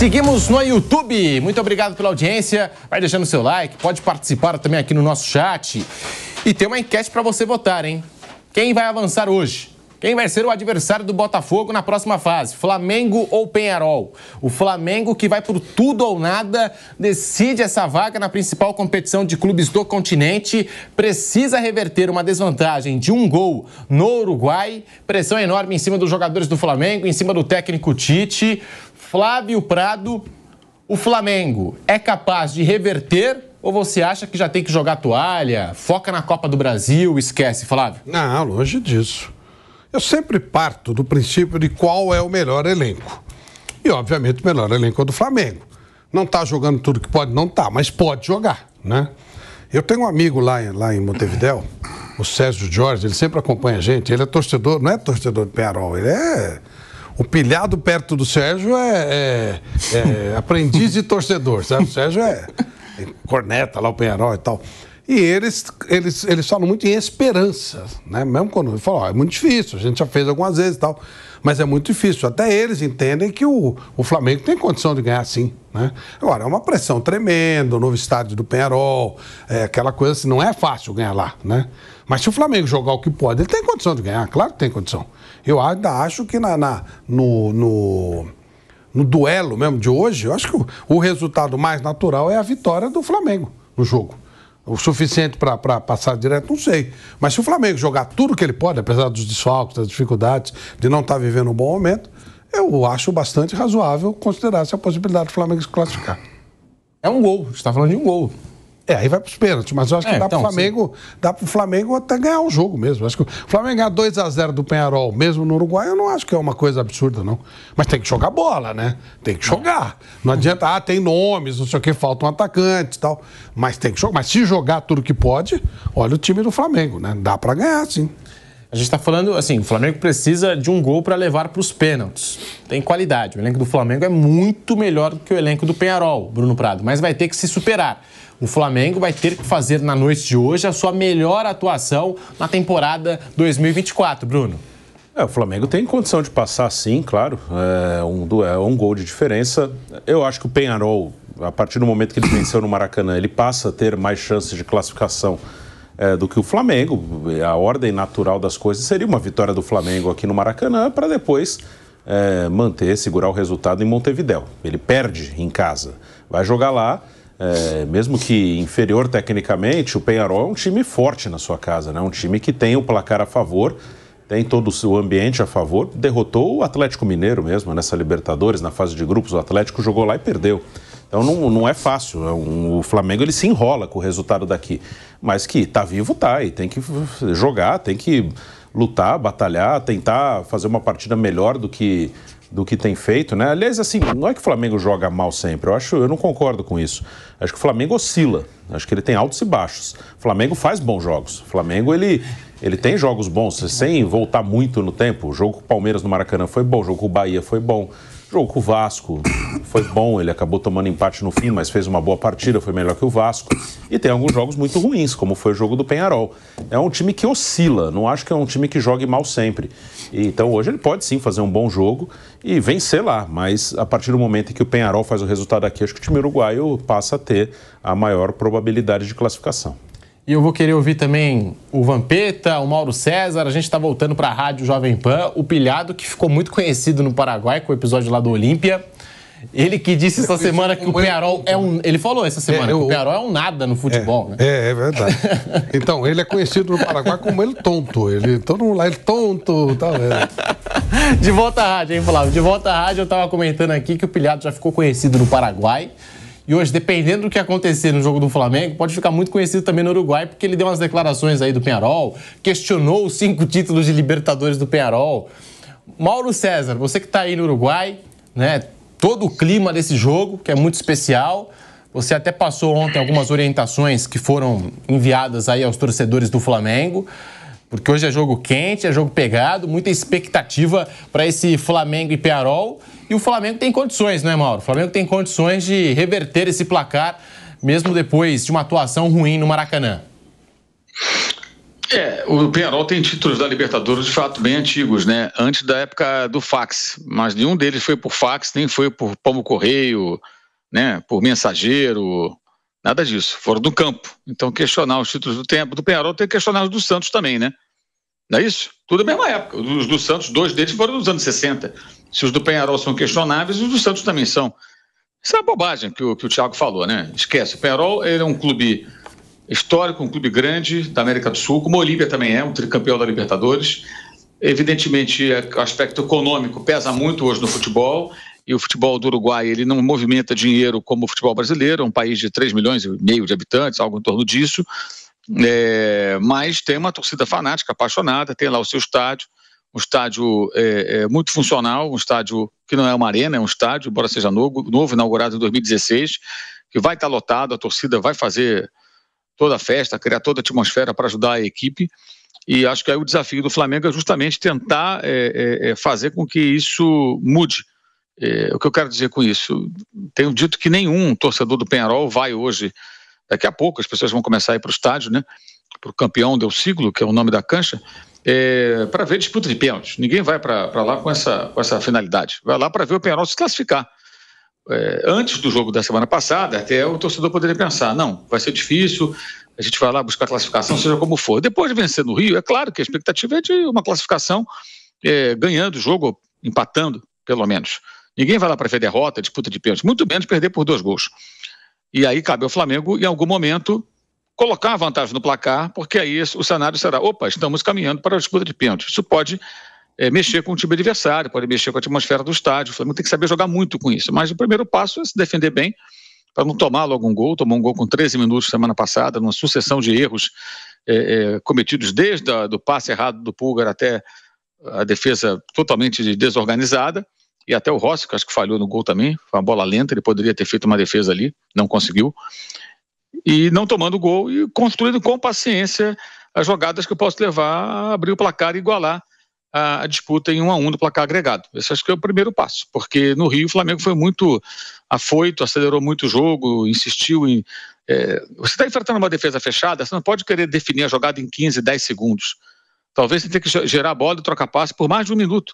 Seguimos no YouTube. Muito obrigado pela audiência. Vai deixando seu like, pode participar também aqui no nosso chat. E tem uma enquete para você votar, hein? Quem vai avançar hoje? Quem vai ser o adversário do Botafogo na próxima fase? Flamengo ou Penharol? O Flamengo, que vai por tudo ou nada, decide essa vaga na principal competição de clubes do continente, precisa reverter uma desvantagem de um gol no Uruguai. Pressão enorme em cima dos jogadores do Flamengo, em cima do técnico Tite. Flávio Prado, o Flamengo é capaz de reverter ou você acha que já tem que jogar toalha, foca na Copa do Brasil, esquece, Flávio? Não, longe disso. Eu sempre parto do princípio de qual é o melhor elenco. E, obviamente, o melhor elenco é o do Flamengo. Não está jogando tudo que pode, não está, mas pode jogar, né? Eu tenho um amigo lá, lá em Montevidéu, o Sérgio Jorge, ele sempre acompanha a gente. Ele é torcedor, não é torcedor de Penarol, ele é o pilhado perto do Sérgio é, é, é aprendiz de torcedor, sabe? O Sérgio é corneta lá o Penharol e tal. E eles, eles, eles falam muito em esperança, né? Mesmo quando falam, ó, é muito difícil, a gente já fez algumas vezes e tal, mas é muito difícil. Até eles entendem que o, o Flamengo tem condição de ganhar sim, né? Agora, é uma pressão tremenda, o novo estádio do Penharol, é aquela coisa assim, não é fácil ganhar lá, né? Mas se o Flamengo jogar o que pode, ele tem condição de ganhar, claro que tem condição. Eu ainda acho que na, na no, no no duelo mesmo de hoje, eu acho que o, o resultado mais natural é a vitória do Flamengo no jogo o suficiente para passar direto? Não sei. Mas se o Flamengo jogar tudo que ele pode, apesar dos desfalques, das dificuldades, de não estar tá vivendo um bom momento, eu acho bastante razoável considerar essa possibilidade do Flamengo se classificar. É um gol, a gente está falando de um gol. É, aí vai para os pênaltis, mas eu acho que é, dá então, para o Flamengo, pro Flamengo até ganhar o jogo mesmo. acho que o Flamengo ganhar 2 a 0 do Penharol, mesmo no Uruguai, eu não acho que é uma coisa absurda, não. Mas tem que jogar bola, né? Tem que jogar. Não adianta, ah, tem nomes, não sei o que, falta um atacante e tal. Mas tem que jogar. Mas se jogar tudo que pode, olha o time do Flamengo, né? Dá para ganhar, sim. A gente está falando, assim, o Flamengo precisa de um gol para levar para os pênaltis. Tem qualidade. O elenco do Flamengo é muito melhor do que o elenco do Penharol, Bruno Prado, mas vai ter que se superar. O Flamengo vai ter que fazer na noite de hoje a sua melhor atuação na temporada 2024, Bruno. É, o Flamengo tem condição de passar, sim, claro. É um, é um gol de diferença. Eu acho que o Penharol, a partir do momento que ele venceu no Maracanã, ele passa a ter mais chances de classificação é, do que o Flamengo. A ordem natural das coisas seria uma vitória do Flamengo aqui no Maracanã para depois é, manter, segurar o resultado em Montevidéu. Ele perde em casa, vai jogar lá é, mesmo que inferior tecnicamente, o Penharol é um time forte na sua casa, né? Um time que tem o placar a favor, tem todo o seu ambiente a favor. Derrotou o Atlético Mineiro mesmo nessa Libertadores, na fase de grupos. O Atlético jogou lá e perdeu. Então não, não é fácil. É o Flamengo ele se enrola com o resultado daqui. Mas que tá vivo, tá. E tem que jogar, tem que lutar, batalhar, tentar fazer uma partida melhor do que do que tem feito, né? Aliás, assim, não é que o Flamengo joga mal sempre. Eu acho, eu não concordo com isso. Acho que o Flamengo oscila. Acho que ele tem altos e baixos. O Flamengo faz bons jogos. O Flamengo ele ele tem jogos bons, sem voltar muito no tempo. O jogo com o Palmeiras no Maracanã foi bom, o jogo com o Bahia foi bom. Jogo com o Vasco, foi bom, ele acabou tomando empate no fim, mas fez uma boa partida, foi melhor que o Vasco. E tem alguns jogos muito ruins, como foi o jogo do Penharol. É um time que oscila, não acho que é um time que jogue mal sempre. E, então hoje ele pode sim fazer um bom jogo e vencer lá, mas a partir do momento em que o Penharol faz o resultado aqui, acho que o time uruguaio passa a ter a maior probabilidade de classificação. E eu vou querer ouvir também o Vampeta, o Mauro César. A gente está voltando para a Rádio Jovem Pan. O Pilhado, que ficou muito conhecido no Paraguai com o episódio lá do Olímpia. Ele que disse essa semana que o Pearol é um. Ele falou essa é, semana é, eu, que o Pearol é um nada no futebol, é, né? É, é verdade. Então, ele é conhecido no Paraguai como ele tonto. Ele, todo mundo lá, ele tonto. Tá vendo? É. De volta à rádio, hein, Flávio? De volta à rádio, eu estava comentando aqui que o Pilhado já ficou conhecido no Paraguai e hoje, dependendo do que acontecer no jogo do Flamengo, pode ficar muito conhecido também no Uruguai, porque ele deu umas declarações aí do Penharol, questionou os cinco títulos de Libertadores do Penharol. Mauro César, você que está aí no Uruguai, né? Todo o clima desse jogo, que é muito especial. Você até passou ontem algumas orientações que foram enviadas aí aos torcedores do Flamengo porque hoje é jogo quente, é jogo pegado, muita expectativa para esse Flamengo e Pearol. E o Flamengo tem condições, né, Mauro? O Flamengo tem condições de reverter esse placar, mesmo depois de uma atuação ruim no Maracanã. É, o Penarol tem títulos da Libertadores de fato bem antigos, né? Antes da época do fax, mas nenhum deles foi por fax, nem foi por pombo correio, né? Por mensageiro, Nada disso. Foram do campo. Então, questionar os títulos do tempo do Penharol tem que questionar os do Santos também, né? Não é isso? Tudo a mesma época. Os do Santos, dois deles foram dos anos 60. Se os do Penharol são questionáveis, os do Santos também são. Isso é uma bobagem que o, que o Thiago falou, né? Esquece. O Penharol ele é um clube histórico, um clube grande da América do Sul, como a Olímpia também é, um tricampeão da Libertadores. Evidentemente, é, o aspecto econômico pesa muito hoje no futebol e o futebol do Uruguai ele não movimenta dinheiro como o futebol brasileiro, é um país de 3 milhões e meio de habitantes, algo em torno disso, é, mas tem uma torcida fanática, apaixonada, tem lá o seu estádio, um estádio é, é, muito funcional, um estádio que não é uma arena, é um estádio, embora seja novo, novo inaugurado em 2016, que vai estar lotado, a torcida vai fazer toda a festa, criar toda a atmosfera para ajudar a equipe. E acho que aí o desafio do Flamengo é justamente tentar é, é, é fazer com que isso mude. É, o que eu quero dizer com isso? Tenho dito que nenhum torcedor do Penharol vai hoje. Daqui a pouco as pessoas vão começar a ir para o estádio, né? Para o campeão do siglo, que é o nome da cancha, é, para ver disputa de pênaltis. Ninguém vai para lá com essa, com essa finalidade. Vai lá para ver o Penharol se classificar. É, antes do jogo da semana passada, até o torcedor poderia pensar: não, vai ser difícil, a gente vai lá buscar classificação, seja como for. Depois de vencer no Rio, é claro que a expectativa é de uma classificação é, ganhando o jogo, empatando, pelo menos. Ninguém vai lá para ver derrota, disputa de pênalti, muito menos perder por dois gols. E aí cabe ao Flamengo, em algum momento, colocar a vantagem no placar, porque aí o cenário será: opa, estamos caminhando para a disputa de pênalti. Isso pode é, mexer com o time adversário, pode mexer com a atmosfera do estádio. O Flamengo tem que saber jogar muito com isso. Mas o primeiro passo é se defender bem, para não tomar logo um gol. Tomou um gol com 13 minutos semana passada, numa sucessão de erros é, é, cometidos desde o passe errado do Pulgar até a defesa totalmente desorganizada e até o Rossi, que acho que falhou no gol também, foi uma bola lenta, ele poderia ter feito uma defesa ali, não conseguiu. E não tomando gol e construindo com paciência as jogadas que eu posso levar a abrir o placar e igualar a, disputa em 1 um a 1 um do placar agregado. Esse acho que é o primeiro passo, porque no Rio o Flamengo foi muito afoito, acelerou muito o jogo, insistiu em. É... você está enfrentando uma defesa fechada, você não pode querer definir a jogada em 15, 10 segundos. Talvez você tenha que gerar a bola e trocar passe por mais de um minuto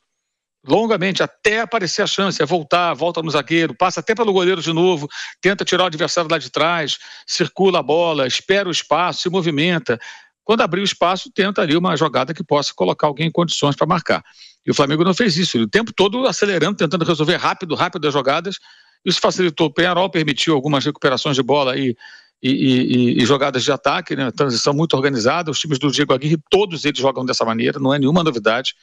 longamente até aparecer a chance, é voltar, volta no zagueiro, passa até pelo goleiro de novo, tenta tirar o adversário lá de trás, circula a bola, espera o espaço, se movimenta. Quando abrir o espaço, tenta ali uma jogada que possa colocar alguém em condições para marcar. E o Flamengo não fez isso, o tempo todo acelerando, tentando resolver rápido, rápido as jogadas. Isso facilitou o Penharol, permitiu algumas recuperações de bola e, e, e, jogadas de ataque, né? transição muito organizada. Os times do Diego Aguirre, todos eles jogam dessa maneira, não é nenhuma novidade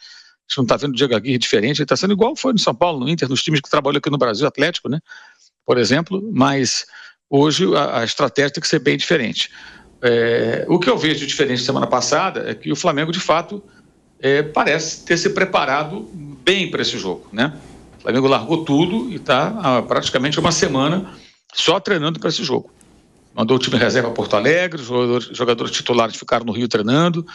gente não está vendo o Diego Aguirre diferente, ele está sendo igual foi no São Paulo, no Inter, nos times que trabalham aqui no Brasil, Atlético, né? Por exemplo, mas hoje a, a estratégia tem que ser bem diferente. É, o que eu vejo de diferente semana passada é que o Flamengo, de fato, é, parece ter se preparado bem para esse jogo, né? O Flamengo largou tudo e está praticamente uma semana só treinando para esse jogo. Mandou o time reserva a Porto Alegre, os jogadores, jogadores titulares ficaram no Rio treinando,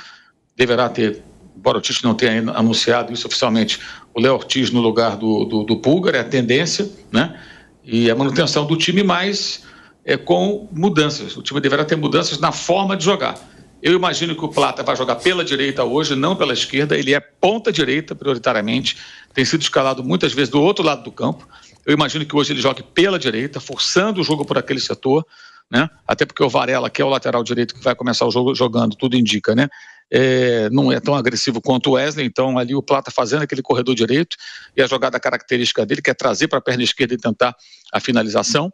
deverá ter embora o Tite não tenha ainda anunciado isso oficialmente, o Léo Ortiz no lugar do, do, do Pulgar, é a tendência, né? E a manutenção do time, mas é com mudanças. O time deverá ter mudanças na forma de jogar. Eu imagino que o Plata vai jogar pela direita hoje, não pela esquerda. Ele é ponta direita, prioritariamente. Tem sido escalado muitas vezes do outro lado do campo. Eu imagino que hoje ele jogue pela direita, forçando o jogo por aquele setor. Né? Até porque o Varela, que é o lateral direito que vai começar o jogo jogando, tudo indica, né? é, não é tão agressivo quanto o Wesley, então ali o Plata fazendo aquele corredor direito e a jogada característica dele, que é trazer para a perna esquerda e tentar a finalização.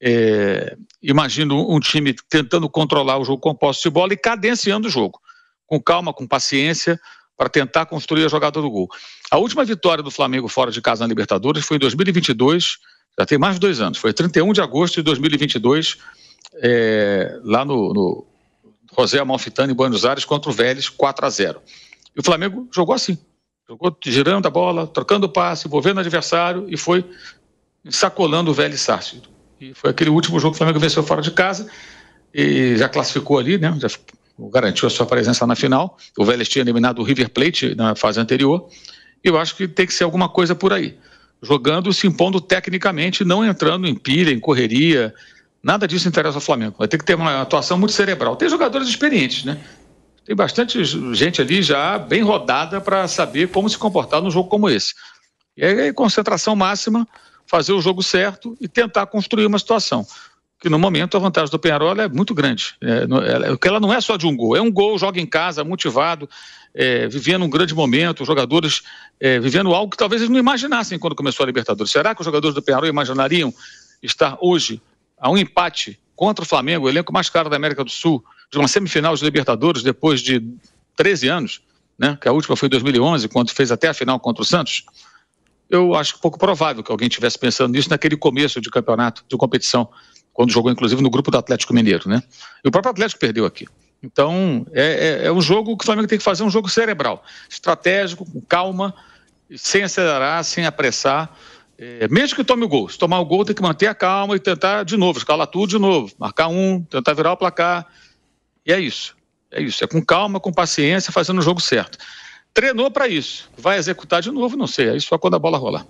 É, imagino um time tentando controlar o jogo com posse de bola e cadenciando o jogo, com calma, com paciência, para tentar construir a jogada do gol. A última vitória do Flamengo fora de casa na Libertadores foi em 2022, já tem mais de dois anos, foi 31 de agosto de 2022, é, lá no, no José Amalfitano em Buenos Aires contra o Vélez, 4 a 0 E o Flamengo jogou assim. Jogou girando a bola, trocando o passe, envolvendo o adversário e foi sacolando o Vélez Sárcio. E foi aquele último jogo que o Flamengo venceu fora de casa e já classificou ali, né? Já garantiu a sua presença na final. O Vélez tinha eliminado o River Plate na fase anterior. E eu acho que tem que ser alguma coisa por aí. Jogando, se impondo tecnicamente, não entrando em pilha, em correria, Nada disso interessa ao Flamengo. Vai ter que ter uma atuação muito cerebral. Tem jogadores experientes, né? Tem bastante gente ali já bem rodada para saber como se comportar num jogo como esse. E aí, concentração máxima, fazer o jogo certo e tentar construir uma situação. Que no momento a vantagem do Penharol é muito grande. É, ela, ela não é só de um gol. É um gol, joga em casa, motivado, é, vivendo um grande momento, os jogadores é, vivendo algo que talvez eles não imaginassem quando começou a Libertadores. Será que os jogadores do Penharol imaginariam estar hoje a um empate contra o Flamengo, o elenco mais caro da América do Sul, de uma semifinal de Libertadores depois de 13 anos, né? que a última foi em 2011, quando fez até a final contra o Santos, eu acho é pouco provável que alguém estivesse pensando nisso naquele começo de campeonato, de competição, quando jogou inclusive no grupo do Atlético Mineiro. Né? E o próprio Atlético perdeu aqui. Então, é, é, é um jogo que o Flamengo tem que fazer, um jogo cerebral, estratégico, com calma, sem acelerar, sem apressar, é, mesmo que tome o gol, se tomar o gol, tem que manter a calma e tentar de novo, escalar tudo de novo, marcar um, tentar virar o placar. E é isso. É isso. É com calma, com paciência, fazendo o jogo certo. Treinou para isso. Vai executar de novo, não sei. É isso só quando a bola rolar.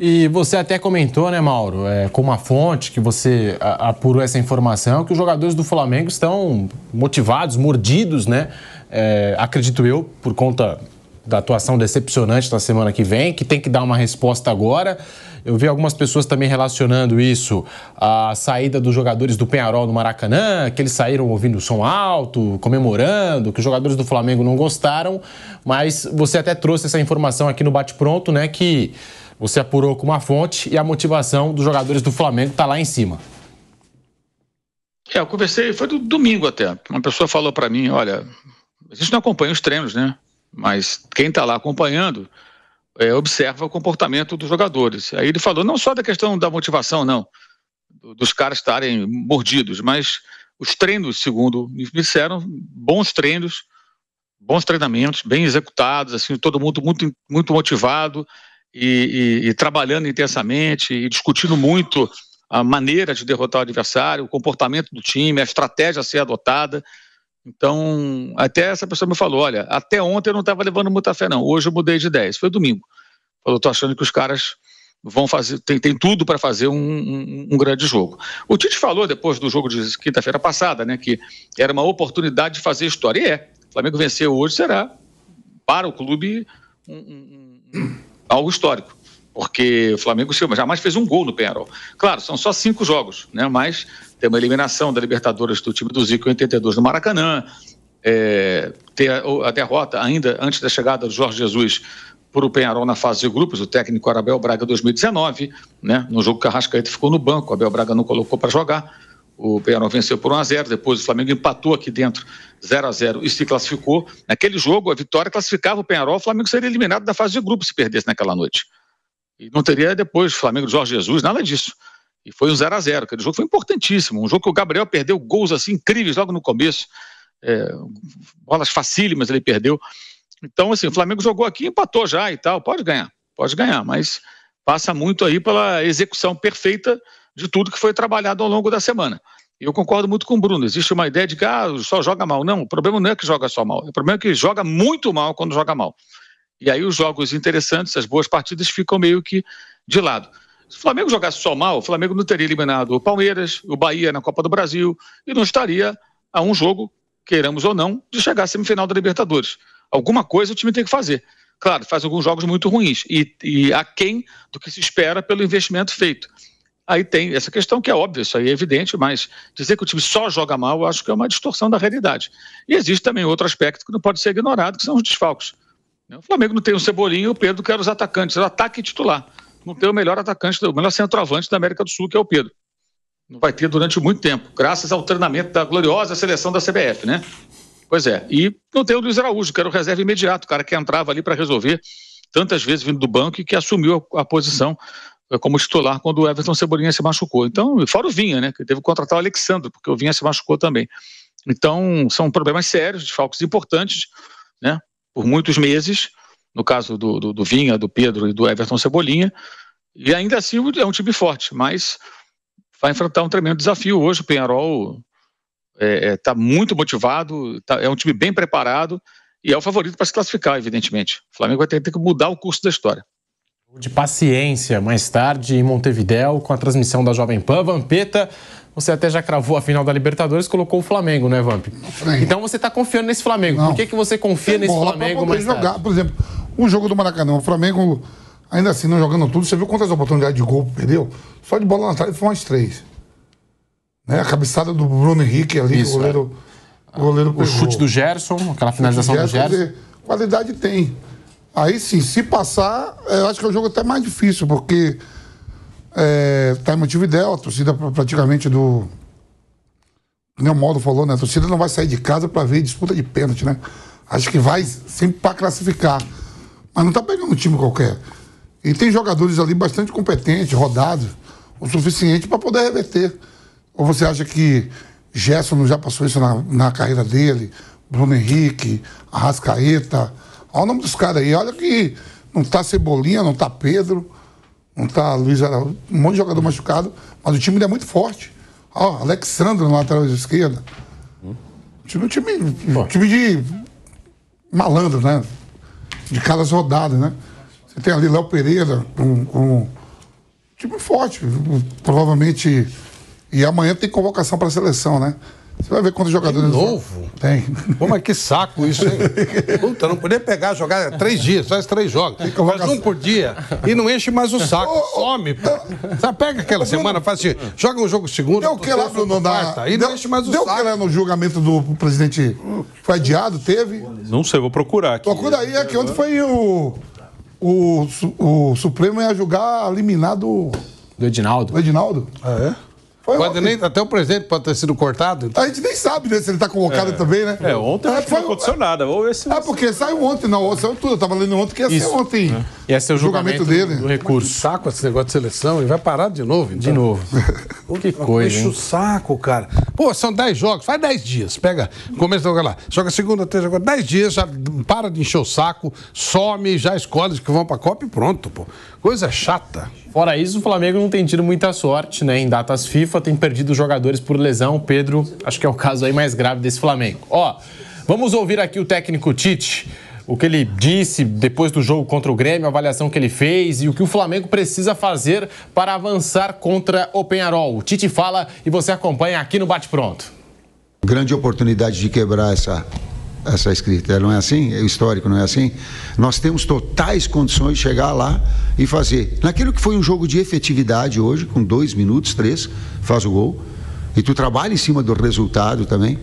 E você até comentou, né, Mauro, é, com uma fonte que você apurou essa informação, que os jogadores do Flamengo estão motivados, mordidos, né? É, acredito eu, por conta da atuação decepcionante na semana que vem, que tem que dar uma resposta agora. Eu vi algumas pessoas também relacionando isso à saída dos jogadores do Penharol no Maracanã, que eles saíram ouvindo o som alto, comemorando, que os jogadores do Flamengo não gostaram, mas você até trouxe essa informação aqui no Bate Pronto, né, que você apurou com uma fonte e a motivação dos jogadores do Flamengo está lá em cima. É, eu conversei, foi do domingo até. Uma pessoa falou para mim, olha, a gente não acompanha os treinos, né? mas quem está lá acompanhando é, observa o comportamento dos jogadores. Aí ele falou não só da questão da motivação, não, dos caras estarem mordidos, mas os treinos, segundo me disseram, bons treinos, bons treinamentos, bem executados, assim, todo mundo muito, muito motivado e, e, e trabalhando intensamente e discutindo muito a maneira de derrotar o adversário, o comportamento do time, a estratégia a ser adotada. Então, até essa pessoa me falou: olha, até ontem eu não estava levando muita fé, não. Hoje eu mudei de 10. Foi domingo. Falou: tô achando que os caras vão fazer, tem, tem tudo para fazer um, um, um, grande jogo. O Tite falou depois do jogo de quinta-feira passada, né, que era uma oportunidade de fazer história. E é. O Flamengo venceu hoje será para o clube um, algo histórico porque o Flamengo jamais fez um gol no Penarol. Claro, são só cinco jogos, né? Mas tem uma eliminação da Libertadores do time do Zico em 82 no Maracanã, é, ter a, a, derrota ainda antes da chegada do Jorge Jesus para o Penharol na fase de grupos, o técnico era Braga 2019, né? No jogo que a Rascaeta ficou no banco, Abel Braga não colocou para jogar. O Penharol venceu por 1 a 0, depois o Flamengo empatou aqui dentro 0 a 0 e se classificou. Naquele jogo, a vitória classificava o Penharol, o Flamengo seria eliminado da fase de grupos se perdesse naquela noite. E não teria depois Flamengo Jorge Jesus, nada disso. E foi um 0 a 0 Aquele jogo foi importantíssimo. Um jogo que o Gabriel perdeu gols assim incríveis logo no começo. É, bolas facílimas ele perdeu. Então, assim, o Flamengo jogou aqui, empatou já e tal. Pode ganhar, pode ganhar, mas passa muito aí pela execução perfeita de tudo que foi trabalhado ao longo da semana. Eu concordo muito com o Bruno. Existe uma ideia de que ah, só joga mal. Não, o problema não é que joga só mal. O problema é que joga muito mal quando joga mal. E aí os jogos interessantes, as boas partidas ficam meio que de lado. Se o Flamengo jogasse só mal, o Flamengo não teria eliminado o Palmeiras, o Bahia na Copa do Brasil e não estaria a um jogo, queiramos ou não, de chegar à semifinal da Libertadores. Alguma coisa o time tem que fazer. Claro, faz alguns jogos muito ruins e, e aquém do que se espera pelo investimento feito. Aí tem essa questão que é óbvia, isso aí é evidente, mas dizer que o time só joga mal, eu acho que é uma distorção da realidade. E existe também outro aspecto que não pode ser ignorado, que são os desfalques. Né? O Flamengo não tem o Cebolinha e o Pedro, que eram os atacantes, era o ataque titular. Não tem o melhor atacante, o melhor centroavante da América do Sul, que é o Pedro. Não vai ter durante muito tempo, graças ao treinamento da gloriosa seleção da CBF, né? Pois é. E não tem o Luiz Araújo, que era o reserva imediato, o cara que entrava ali para resolver tantas vezes vindo do banco e que assumiu a, posição eh, como titular quando o Everton Cebolinha se machucou. Então, fora o Vinha, né? Que teve que contratar o Alexandre, porque o Vinha se machucou também. Então, são problemas sérios, desfalques importantes, né? por muitos meses, no caso do, do, do Vinha, do Pedro e do Everton Cebolinha, e ainda assim é um time forte, mas vai enfrentar um tremendo desafio hoje. O Penharol está é, é tá muito motivado, tá, é um time bem preparado e é o favorito para se classificar, evidentemente. O Flamengo vai ter, ter que mudar o curso da história. De paciência, mais tarde em Montevidéu, com a transmissão da Jovem Pan Vampeta. Você até já cravou a final da Libertadores, colocou o Flamengo, né, Vamp? Então você está confiando nesse Flamengo. Não. Por que, que você confia Tem nesse bola Flamengo pra mais jogar. Tarde? Por exemplo, um jogo do Maracanã, o Flamengo, ainda assim, não jogando tudo, você viu quantas oportunidades de gol perdeu? Só de bola na trave foram as três. Né? A cabeçada do Bruno Henrique ali, Isso, goleiro, é. goleiro. O chute do Gerson, aquela finalização do Gerson. Do Gerson. Dizer, qualidade tem. Aí sim, se passar, eu acho que é o jogo até mais difícil, porque está é, em tá, Montevidéu, a torcida praticamente do. Nem o falou, né? A torcida não vai sair de casa para ver disputa de pênalti, né? Acho que vai sempre para classificar. Mas não está pegando um time qualquer. E tem jogadores ali bastante competentes, rodados, o suficiente para poder reverter. Ou você acha que Gerson já passou isso na, na carreira dele? Bruno Henrique, Arrascaeta. Olha o nome dos caras aí. Olha que não tá Cebolinha, não tá Pedro. Não tá Luiz Araújo, um monte de jogador machucado, mas o time é muito forte. Ó, Alexandre na lateral esquerda. Hum. Time, time, time de malandro, né? De caras rodadas, né? Você tem ali Léo Pereira com, com time forte, provavelmente. E amanhã tem convocação para a seleção, né? Você vai ver quantos jogadores. De novo? Tem. Pô, mas que saco isso, hein? Puta, não podia pegar, jogar três dias, faz três jogos. Faz um por dia e não enche mais o saco. Oh, oh, Some. Oh, Sabe, pega aquela semana, faz assim, joga um jogo segundo. Deu o que lá no, no, quarta, e não enche mais o deu saco. Deu o que lá no julgamento do presidente. Foi adiado, teve? Não sei, vou procurar aqui. Procura aí, aqui é ontem foi o. O, o Supremo ia julgar eliminado. Do Edinaldo? Do Edinaldo. Ah, é? Pode nem, até o presente pode ter sido cortado. Então. A gente nem sabe né, se ele está convocado é. também, né? É, ontem é, foi, não aconteceu nada. Vou ver se... É porque saiu ontem, não. Saiu tudo. Eu estava lendo ontem que ia Isso. ser ontem. É. E esse é o julgamento, julgamento dele. Do, do recurso. Mas saco esse negócio de seleção. Ele vai parar de novo, então. De novo. que coisa. Deixa o saco, cara. Pô, são 10 jogos. Faz 10 dias. Pega, começa a lá. Joga segunda, terça, quarta. 10 dias. Já para de encher o saco. Some, já escolhe os que vão pra Copa e pronto, pô. Coisa chata. Fora isso, o Flamengo não tem tido muita sorte, né? Em datas FIFA, tem perdido jogadores por lesão. Pedro, acho que é o caso aí mais grave desse Flamengo. Ó, vamos ouvir aqui o técnico Tite o que ele disse depois do jogo contra o Grêmio, a avaliação que ele fez e o que o Flamengo precisa fazer para avançar contra o Penharol. O Tite fala e você acompanha aqui no Bate Pronto. Grande oportunidade de quebrar essa essa escrita. Não é assim? É histórico, não é assim? Nós temos totais condições de chegar lá e fazer. Naquilo que foi um jogo de efetividade hoje, com dois minutos, três, faz o gol. E tu trabalha em cima do resultado também.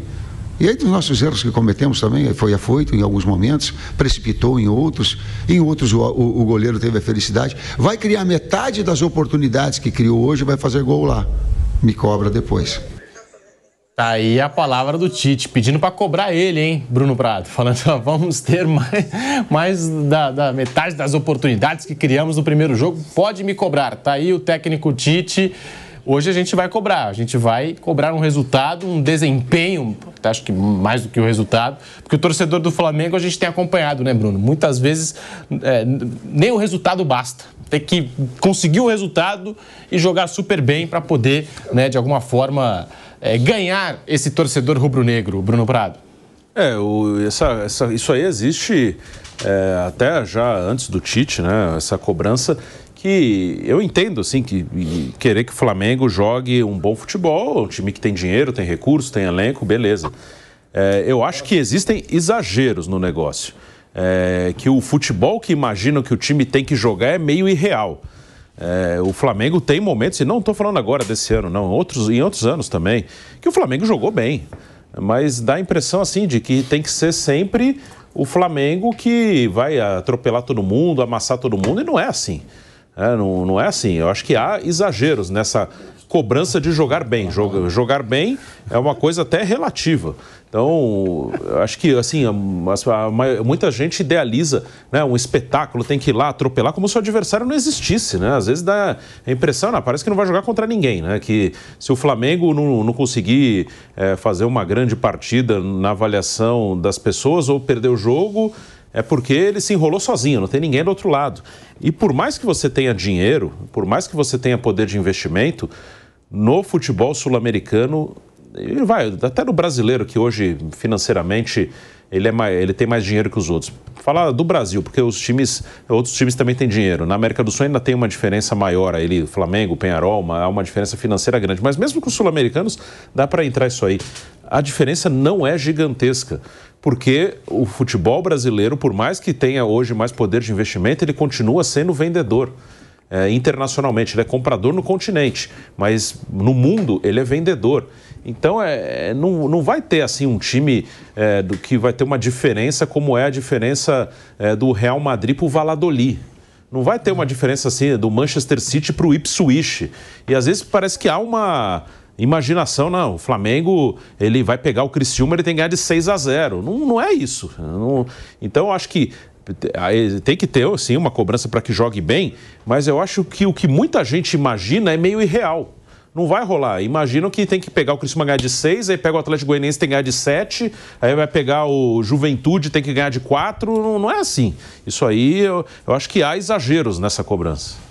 E aí dos nossos erros que cometemos também, foi afoito em alguns momentos, precipitou em outros, em outros o, o, o goleiro teve a felicidade. Vai criar metade das oportunidades que criou hoje, vai fazer gol lá. Me cobra depois. Tá aí a palavra do Tite, pedindo para cobrar ele, hein, Bruno Prado? Falando, vamos ter mais, mais da, da, metade das oportunidades que criamos no primeiro jogo, pode me cobrar. Tá aí o técnico Tite Hoje a gente vai cobrar, a gente vai cobrar um resultado, um desempenho, acho que mais do que o resultado, porque o torcedor do Flamengo a gente tem acompanhado, né, Bruno? Muitas vezes é, nem o resultado basta. Tem que conseguir o resultado e jogar super bem para poder, né, de alguma forma, é, ganhar esse torcedor rubro-negro, Bruno Prado. É, o, essa, essa, isso aí existe é, até já antes do Tite, né? Essa cobrança que eu entendo, assim, que querer que o Flamengo jogue um bom futebol, um time que tem dinheiro, tem recurso, tem elenco, beleza. É, eu acho que existem exageros no negócio. É, que o futebol que imaginam que o time tem que jogar é meio irreal. É, o Flamengo tem momentos, e não estou falando agora desse ano, não, outros, em outros anos também, que o Flamengo jogou bem. Mas dá a impressão assim de que tem que ser sempre o Flamengo que vai atropelar todo mundo, amassar todo mundo, e não é assim. É, não, não é assim. Eu acho que há exageros nessa cobrança de jogar bem. Jogar, jogar bem é uma coisa até relativa. Então, acho que assim, a, a, muita gente idealiza né, um espetáculo, tem que ir lá atropelar como se o adversário não existisse, né? Às vezes dá a impressão, não, parece que não vai jogar contra ninguém, né? Que se o Flamengo não, não conseguir é, fazer uma grande partida na avaliação das pessoas ou perder o jogo, é porque ele se enrolou sozinho, não tem ninguém do outro lado. E por mais que você tenha dinheiro, por mais que você tenha poder de investimento, no futebol sul-americano, vai, até no brasileiro, que hoje financeiramente ele, é mais, ele tem mais dinheiro que os outros. Falar do Brasil, porque os times, outros times também têm dinheiro. Na América do Sul ainda tem uma diferença maior ali, Flamengo, Penharol, há uma, uma diferença financeira grande. Mas mesmo com os sul-americanos, dá para entrar isso aí a diferença não é gigantesca porque o futebol brasileiro, por mais que tenha hoje mais poder de investimento, ele continua sendo vendedor. É, internacionalmente, ele é comprador no continente, mas no mundo ele é vendedor. Então é, é não, não vai ter assim um time é, do que vai ter uma diferença como é a diferença é, do Real Madrid para o Valladolid. Não vai ter uma diferença assim do Manchester City para o Ipswich. E às vezes parece que há uma imaginação, não. O Flamengo ele vai pegar o Criciúma, ele tem que ganhar de 6 a 0. Não, não é isso. Não... então eu acho que tem que ter, assim, uma cobrança para que jogue bem, mas eu acho que o que muita gente imagina é meio irreal. Não vai rolar. Imaginam que tem que pegar o Criciúma ganhar de 6, aí pega o Atlético Goianiense tem que ganhar de 7, aí vai pegar o Juventude tem que ganhar de 4. Não, não, é assim. Isso aí, eu, eu acho que há exageros nessa cobrança.